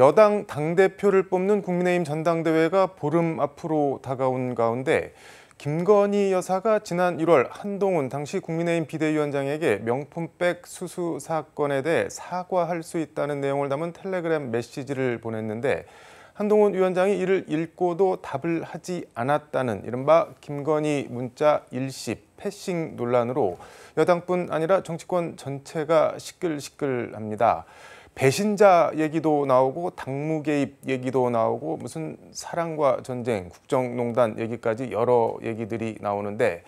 여당 당대표를 뽑는 국민의힘 전당대회가 보름 앞으로 다가온 가운데 김건희 여사가 지난 1월 한동훈 당시 국민의힘 비대위원장에게 명품백 수수 사건에 대해 사과할 수 있다는 내용을 담은 텔레그램 메시지를 보냈는데 한동훈 위원장이 이를 읽고도 답을 하지 않았다는 이른바 김건희 문자 일시 패싱 논란으로 여당뿐 아니라 정치권 전체가 시끌시끌합니다. 배신자 얘기도 나오고 당무 개입 얘기도 나오고 무슨 사랑과 전쟁, 국정농단 얘기까지 여러 얘기들이 나오는데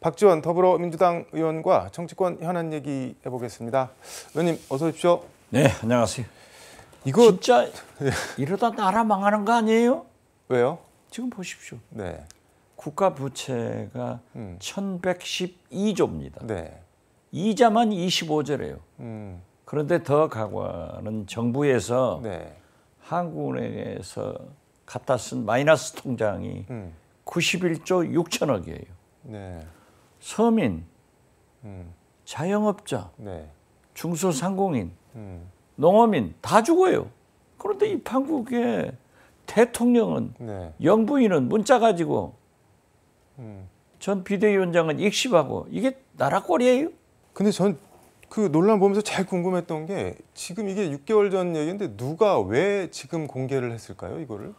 박지원 더불어민주당 의원과 정치권 현안 얘기 해보겠습니다. 의원님 어서 오십시오. 네, 안녕하세요. 이거 진짜 이러다 나라 망하는 거 아니에요? 왜요? 지금 보십시오. 네. 국가 부채가 음. 1112조입니다. 네. 이자만 25조래요. 음. 그런데 더가거는 정부에서 네. 한국은행에서 갖다 쓴 마이너스 통장이 음. 91조 6천억이에요. 네. 서민, 음. 자영업자, 네. 중소상공인, 음. 농어민 다 죽어요. 그런데 이 판국에 대통령은 네. 영부인은 문자 가지고 음. 전 비대위원장은 익십하고 이게 나라 꼴이에요? 근데 전그 논란 보면서 제일 궁금했던 게 지금 이게 6개월 전 얘기인데 누가 왜 지금 공개를 했을까요? 이거를?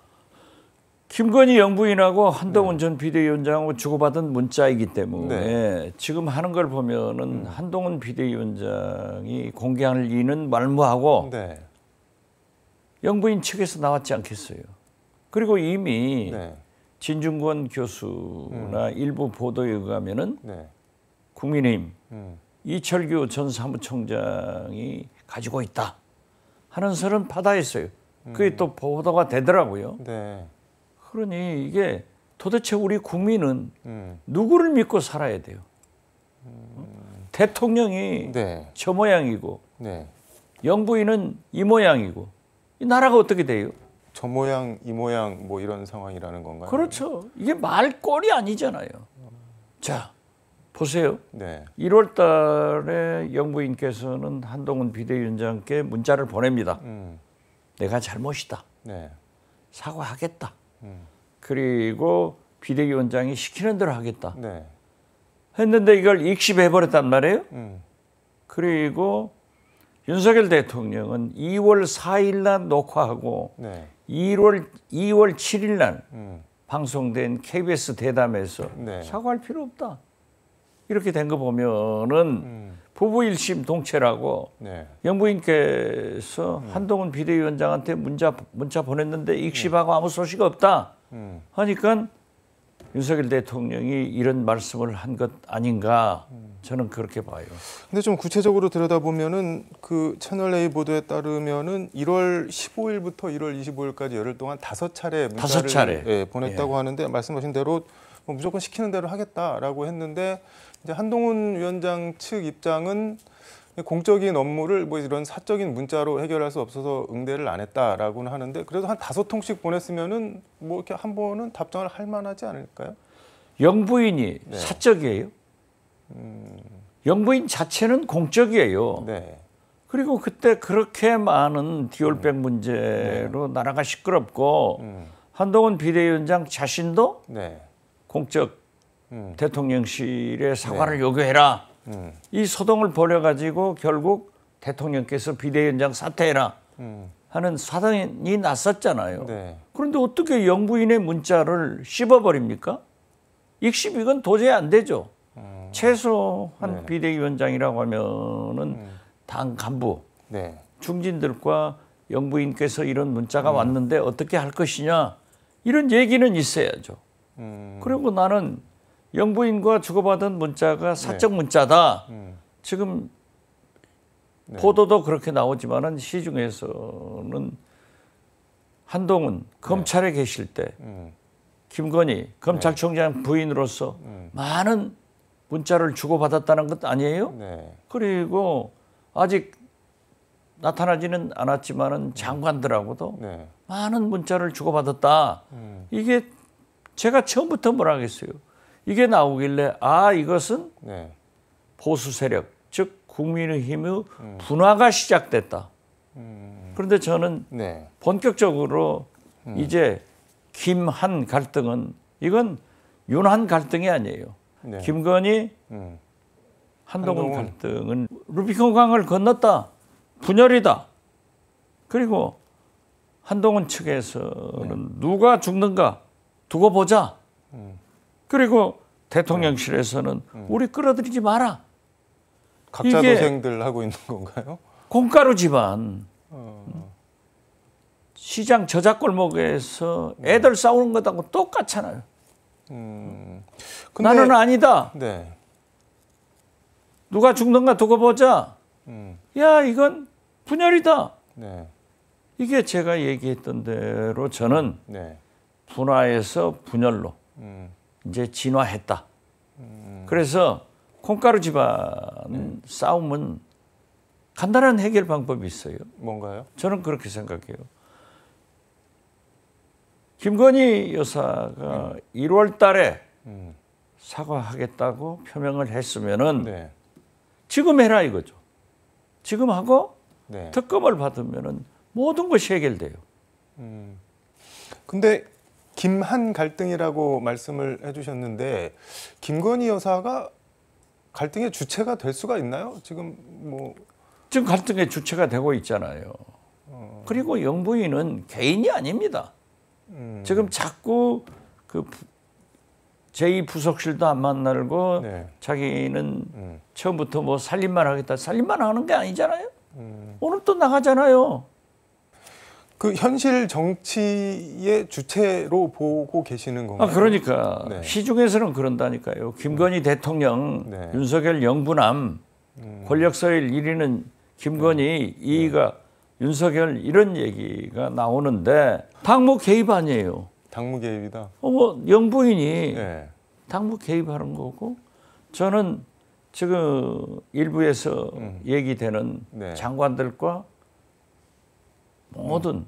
김건희 영부인하고 한동훈 네. 전 비대위원장하고 주고받은 문자이기 때문에 네. 지금 하는 걸 보면은 음. 한동훈 비대위원장이 공개할 리는 말무하고 네. 영부인 측에서 나왔지 않겠어요. 그리고 이미 네. 진중권 교수나 음. 일부 보도에 의하면은 네. 국민의힘 음. 이철규 전 사무총장이 가지고 있다 하는 설은 받아했어요. 그게 음. 또 보도가 되더라고요. 네. 그러니 이게 도대체 우리 국민은 음. 누구를 믿고 살아야 돼요? 음. 대통령이 네. 저 모양이고 네. 영부인은 이 모양이고 이 나라가 어떻게 돼요? 저 모양 이 모양 뭐 이런 상황이라는 건가요? 그렇죠. 이게 말꼴이 아니잖아요. 자, 보세요. 네. 1월 달에 영부인께서는 한동훈 비대위원장께 문자를 보냅니다. 음. 내가 잘못이다. 네. 사과하겠다. 음. 그리고 비대위원장이 시키는 대로 하겠다. 네. 했는데 이걸 익십해버렸단 말이에요. 음. 그리고 윤석열 대통령은 2월 4일 날 녹화하고 네. 1월 2월 7일 날 음. 방송된 KBS 대담에서 네. 사과할 필요 없다. 이렇게 된 거 보면은 음. 부부일심 동체라고 네. 영부인께서 음. 한동훈 비대위원장한테 문자 문자 보냈는데 음. 익십하고 아무 소식 없다 음. 하니까 윤석열 대통령이 이런 말씀을 한 것 아닌가 음. 저는 그렇게 봐요. 근데 좀 구체적으로 들여다보면은 그 채널 A 보도에 따르면은 1월 15일부터 1월 25일까지 열흘 동안 다섯 차례 문자를 5차례. 예, 보냈다고 예. 하는데 말씀하신 대로 뭐 무조건 시키는 대로 하겠다라고 했는데 이제 한동훈 위원장 측 입장은 공적인 업무를 뭐 이런 사적인 문자로 해결할 수 없어서 응대를 안 했다라고는 하는데 그래도 한 다섯 통씩 보냈으면은 뭐 이렇게 한 번은 답장을 할 만하지 않을까요? 영부인이 네. 사적이에요. 음... 영부인 자체는 공적이에요. 네. 그리고 그때 그렇게 많은 디올백 음. 문제로 네. 나라가 시끄럽고 음. 한동훈 비대위원장 자신도 네. 공적 음. 대통령실에 네. 사과를 네. 요구해라. 음. 이 소동을 벌여가지고 결국 대통령께서 비대위원장 사퇴해라 음. 하는 사단이 났었잖아요. 네. 그런데 어떻게 영부인의 문자를 씹어버립니까? 익십 이건 도저히 안 되죠. 음. 최소한 네. 비대위원장이라고 하면은 음. 당 간부, 네. 중진들과 영부인께서 이런 문자가 왔는데 어떻게 할 것이냐 이런 얘기는 있어야죠. 그리고 나는 영부인과 주고받은 문자가 네. 사적 문자다. 음. 지금 네. 보도도 그렇게 나오지만은 시중에서는 한동훈 검찰에 네. 계실 때 음. 김건희 네. 검찰총장 네. 부인으로서 음. 많은 문자를 주고받았다는 것 아니에요? 네. 그리고 아직 나타나지는 않았지만은 음. 장관들하고도 많은 문자를 주고받았다. 음. 이게 제가 처음부터 뭐라 하겠어요. 이게 나오길래 아 이것은 네. 보수 세력 즉 국민의힘의 음. 분화가 시작됐다. 음. 그런데 저는 네. 본격적으로 음. 이제 김한 갈등은 이건 윤한 갈등이 아니에요. 네. 김건희 음. 한동훈, 한동훈 갈등은 루비콘 강을 건넜다. 분열이다. 그리고 한동훈 측에서는 네. 누가 죽는가 두고 보자. 음. 그리고 대통령실에서는 우리 끌어들이지 마라. 각자 도생들 하고 있는 건가요? 공가루지만 어. 시장 저작골목에서 애들 싸우는 것하고 똑같잖아요. 음. 나는 아니다. 네. 누가 죽는가 두고 보자. 음. 야 이건 분열이다. 네. 이게 제가 얘기했던 대로 저는 네. 분화에서 분열로 음. 이제 진화했다. 그래서 콩가루 집안 네. 싸움은 간단한 해결 방법이 있어요. 뭔가요? 저는 그렇게 생각해요. 김건희 여사가 음. 1월 달에 음. 사과하겠다고 표명을 했으면은 네. 지금 해라 이거죠. 지금 하고 네. 특검을 받으면은 모든 것이 해결돼요. 음. 근데 김한 갈등이라고 말씀을 해주셨는데 김건희 여사가 갈등의 주체가 될 수가 있나요? 지금 뭐 지금 갈등의 주체가 되고 있잖아요. 그리고 영부인은 개인이 아닙니다. 음... 지금 자꾸 그 제2부속실도 안 만나고 네. 자기는 음. 처음부터 뭐 살림만 하겠다 살림만 하는 게 아니잖아요. 음. 오늘 또 나가잖아요. 그 현실 정치의 주체로 보고 계시는 건가요? 아, 그러니까 네. 시중에서는 그런다니까요. 김건희 음. 대통령, 네. 윤석열 영부남, 음. 권력서일 1위는 김건희, 네. 2위가 윤석열 이런 얘기가 나오는데 당무 개입 아니에요. 당무 개입이다. 어, 뭐 영부인이 네. 당무 개입하는 거고 저는 지금 일부에서 음. 얘기되는 네. 장관들과 모든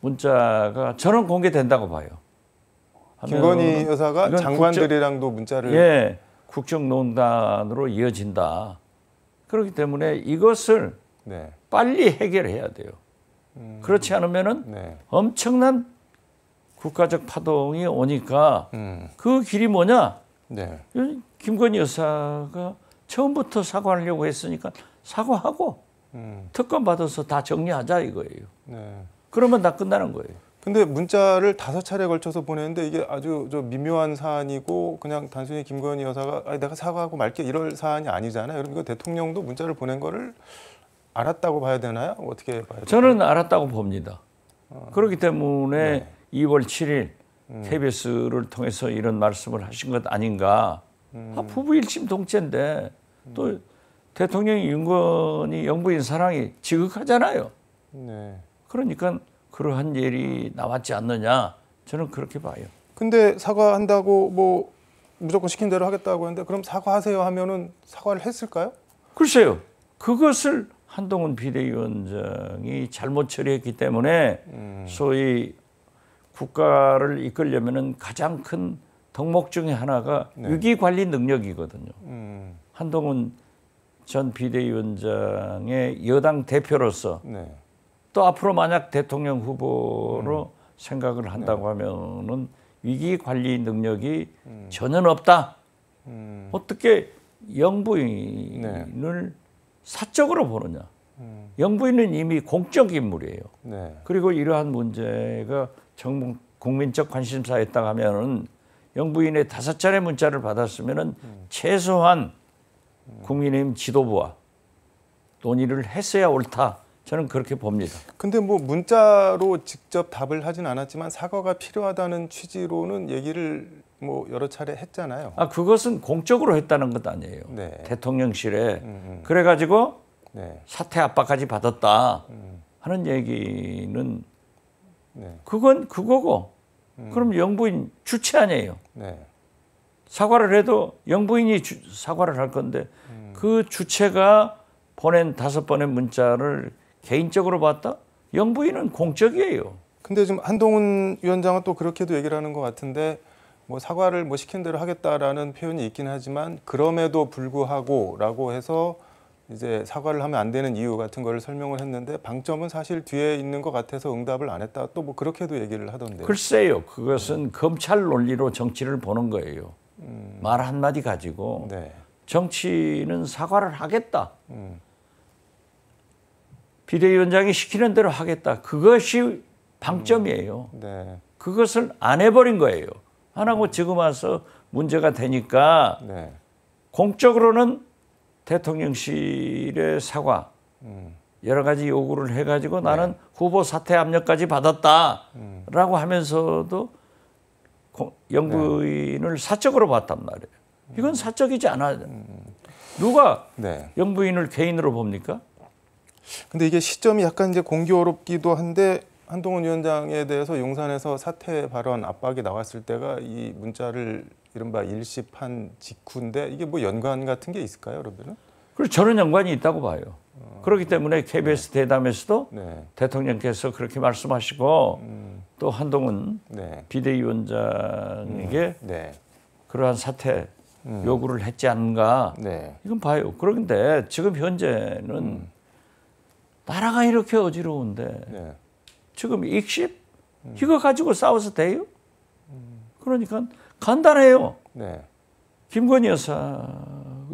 문자가 저는 공개된다고 봐요. 김건희 여사가 장관들이랑도 문자를 예, 국정농단으로 이어진다. 그렇기 때문에 이것을 네. 빨리 해결해야 돼요. 음, 그렇지 않으면은 네. 엄청난 국가적 파동이 오니까 음. 그 길이 뭐냐? 네. 김건희 여사가 처음부터 사과하려고 했으니까 사과하고 특권 받아서 다 정리하자 이거예요. 네. 그러면 다 끝나는 거예요. 근데 문자를 다섯 차례 걸쳐서 보냈는데 이게 아주 저 미묘한 사안이고 그냥 단순히 김건희 여사가 아니, 내가 사과하고 말게 이럴 사안이 아니잖아요. 그럼 이거 대통령도 문자를 보낸 거를 알았다고 봐야 되나요? 어떻게 봐야 되나요? 저는 알았다고 봅니다. 어. 그렇기 때문에 네. 2월 7일 음. KBS를 통해서 이런 말씀을 하신 것 아닌가. 음. 아, 부부 일심 동체인데 또 음. 대통령 인권이 영부인 사랑이 지극하잖아요. 네. 그러니까 그러한 일이 나왔지 않느냐 저는 그렇게 봐요. 근데 사과한다고 뭐 무조건 시킨 대로 하겠다고 했는데 그럼 사과하세요 하면은 사과를 했을까요? 글쎄요. 그것을 한동훈 비대위원장이 잘못 처리했기 때문에 음. 소위 국가를 이끌려면은 가장 큰 덕목 중의 하나가 네. 위기 관리 능력이거든요. 음. 한동훈 전 비대위원장의 여당 대표로서 네. 또 앞으로 만약 대통령 후보로 음. 생각을 한다고 네. 하면은 위기 관리 능력이 음. 전혀 없다. 음. 어떻게 영부인을 네. 사적으로 보느냐. 음. 영부인은 이미 공적 인물이에요. 네. 그리고 이러한 문제가 정 국민적 관심사였다 하면은 영부인의 다섯 차례 문자를 받았으면은 음. 최소한 국민의힘 지도부와 논의를 했어야 옳다. 저는 그렇게 봅니다. 근데 뭐 문자로 직접 답을 하진 않았지만 사과가 필요하다는 취지로는 얘기를 뭐 여러 차례 했잖아요. 아 그것은 공적으로 했다는 것 아니에요. 네. 대통령실에 음음. 음. 그래가지고 네. 사퇴 압박까지 받았다 음. 하는 얘기는 네. 네. 그건 그거고 음. 그럼 영부인 주체 아니에요. 네. 사과를 해도 영부인이 주, 사과를 할 건데 음. 그 주체가 보낸 다섯 번의 문자를 개인적으로 봤다? 영부인은 공적이에요. 근데 지금 한동훈 위원장은 또 그렇게도 얘기를 하는 것 같은데 뭐 사과를 뭐 시킨 대로 하겠다라는 표현이 있긴 하지만 그럼에도 불구하고라고 해서 이제 사과를 하면 안 되는 이유 같은 걸 설명을 했는데 방점은 사실 뒤에 있는 것 같아서 응답을 안 했다 또 뭐 그렇게도 얘기를 하던데 글쎄요 그것은 검찰 논리로 정치를 보는 거예요 음. 말 한마디 가지고 네. 정치는 사과를 하겠다. 음. 비대위원장이 시키는 대로 하겠다. 그것이 방점이에요. 음. 네. 그것을 안 해버린 거예요. 안 하고 뭐 지금 와서 문제가 되니까 네. 공적으로는 대통령실의 사과 음. 여러 가지 요구를 해가지고 네. 나는 후보 사퇴 압력까지 받았다라고 하면서도 영부인을 네. 사적으로 봤단 말이에요. 이건 음. 사적이지 않아. 요 음. 누가 네. 영부인을 개인으로 봅니까? 근데 이게 시점이 약간 이제 공교롭기도 한데 한동훈 위원장에 대해서 용산에서 사퇴 발언 압박이 나왔을 때가 이 문자를 이른바 일시판 직후인데 이게 뭐 연관 같은 게 있을까요, 여러분은? 그리고 저런 연관이 있다고 봐요. 그렇기 때문에 KBS 네. 대담에서도 네. 대통령께서 그렇게 말씀하시고 음. 또 한동훈 네. 비대위원장에게 음. 네. 그러한 사태 음. 요구를 했지 않은가 네. 이건 봐요. 그런데 지금 현재는 음. 나라가 이렇게 어지러운데 네. 지금 익십 음. 이거 가지고 싸워서 돼요? 음. 그러니까 간단해요. 김건희 여사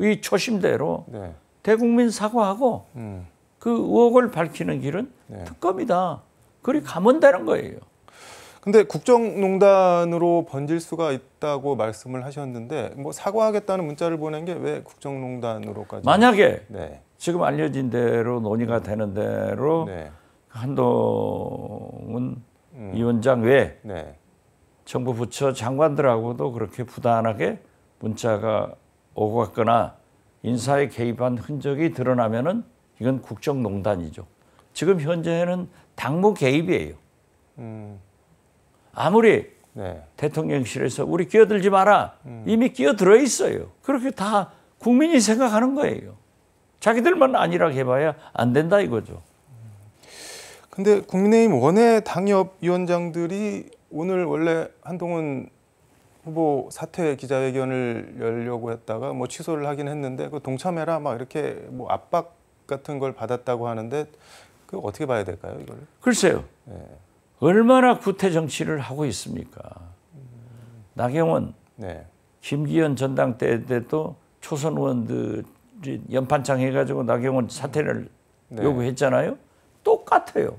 이 초심대로 네. 대국민 사과하고 음. 그 의혹을 밝히는 길은 네. 특검이다. 그리 가면 되는 거예요. 근데 국정농단으로 번질 수가 있다고 말씀을 하셨는데 뭐 사과하겠다는 문자를 보낸 게 왜 국정농단으로까지? 만약에 네. 지금 알려진 대로 논의가 되는 대로 네. 한동훈 음. 위원장 외 네. 정부 부처 장관들하고도 그렇게 부단하게 문자가 오고 갔거나 인사에 개입한 흔적이 드러나면은 이건 국정농단이죠. 지금 현재는 당무 개입이에요. 음. 아무리 네. 대통령실에서 우리 끼어들지 마라. 음. 이미 끼어들어 있어요. 그렇게 다 국민이 생각하는 거예요. 자기들만 아니라 해봐야 안 된다 이거죠. 근데 국민의힘 원외 당협위원장들이 오늘 원래 한동훈 후보 사퇴 기자회견을 열려고 했다가 뭐 취소를 하긴 했는데 그 동참해라 막 이렇게 뭐 압박 같은 걸 받았다고 하는데 그 어떻게 봐야 될까요 이걸? 글쎄요. 네. 얼마나 구태 정치를 하고 있습니까? 음. 나경원, 네. 김기현 전당 때 때도 초선 의원들이 연판창 해가지고 나경원 사퇴를 네. 요구했잖아요. 똑같아요.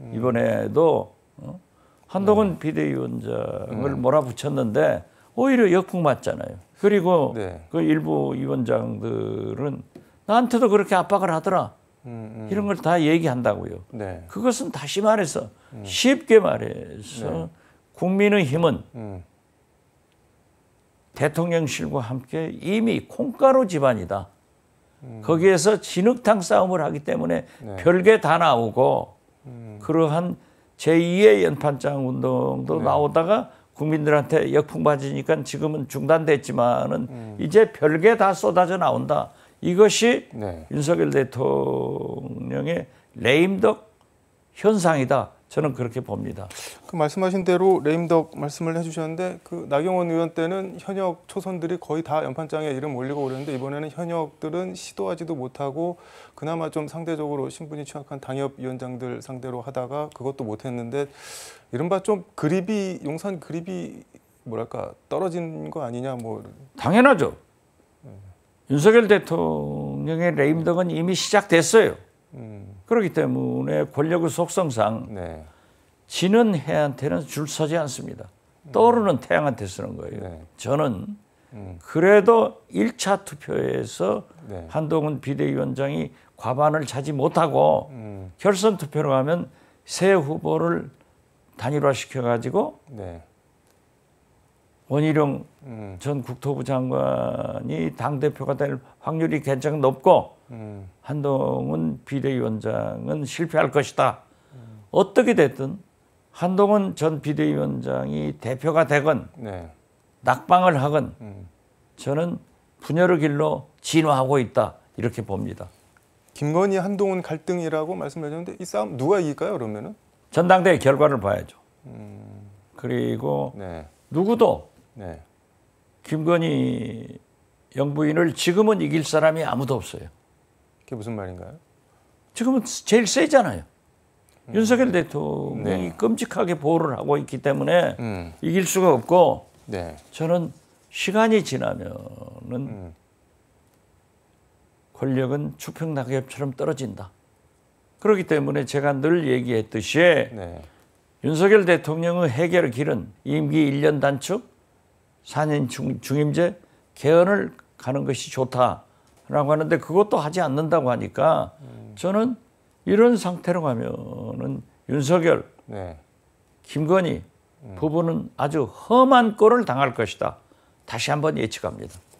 음. 이번에도 어? 한동훈 음. 비대위원장을 음. 몰아붙였는데 오히려 역풍 맞잖아요. 그리고 네. 그 일부 위원장들은 나한테도 그렇게 압박을 하더라. 음, 이런 걸 다 얘기한다고요. 네. 그것은 다시 말해서 쉽게 말해서 네. 국민의 힘은 음. 대통령실과 함께 이미 콩가루 집안이다. 음. 거기에서 진흙탕 싸움을 하기 때문에 네. 별게 다 나오고 음. 그러한 제2의 연판장 운동도 네. 나오다가 국민들한테 역풍 맞으니까 지금은 중단됐지만은 음. 이제 별게 다 쏟아져 나온다. 이것이 네. 윤석열 대통령의 레임덕 현상이다. 저는 그렇게 봅니다. 그 말씀하신 대로 레임덕 말씀을 해주셨는데 그 나경원 의원 때는 현역 초선들이 거의 다 연판장에 이름 올리고 그랬는데 이번에는 현역들은 시도하지도 못하고 그나마 좀 상대적으로 신분이 취약한 당협 위원장들 상대로 하다가 그것도 못했는데 이른바 좀 그립이 용산 그립이 뭐랄까 떨어진 거 아니냐 뭐 당연하죠. 음. 윤석열 대통령의 레임덕은 이미 시작됐어요. 그렇기 때문에 권력의 속성상 네. 지는 해한테는 줄 서지 않습니다. 떠오르는 태양한테 쓰는 거예요. 네. 저는 음. 그래도 1차 투표에서 네. 한동훈 비대위원장이 과반을 차지 못하고 음. 결선 투표로 가면새 후보를 단일화시켜 가지고 네. 원희룡 음. 전 국토부 장관이 당 대표가 될 확률이 굉장히 높고 음. 한동훈 비대위원장은 실패할 것이다. 음. 어떻게 됐든 한동훈 전 비대위원장이 대표가 되건 네. 낙방을 하건 음. 저는 분열의 길로 진화하고 있다 이렇게 봅니다. 김건희 한동훈 갈등이라고 말씀하셨는데 이 싸움 누가 이길까요 그러면은? 전당대회 결과를 봐야죠. 음. 그리고 네. 누구도 네. 김건희 영부인을 지금은 이길 사람이 아무도 없어요. 그게 무슨 말인가요? 지금은 제일 세잖아요. 음. 윤석열 대통령이 네. 끔찍하게 보호를 하고 있기 때문에 음. 이길 수가 없고 네. 저는 시간이 지나면은 음. 권력은 추평낙엽처럼 떨어진다. 그렇기 때문에 제가 늘 얘기했듯이 네. 윤석열 대통령의 해결 길은 임기 1년 단축, 4년 중, 임제 개헌을 가는 것이 좋다. 라고 하는데 그것도 하지 않는다고 하니까 저는 이런 상태로 가면은 윤석열, 네. 김건희 부부는 아주 험한 꼴을 당할 것이다. 다시 한번 예측합니다.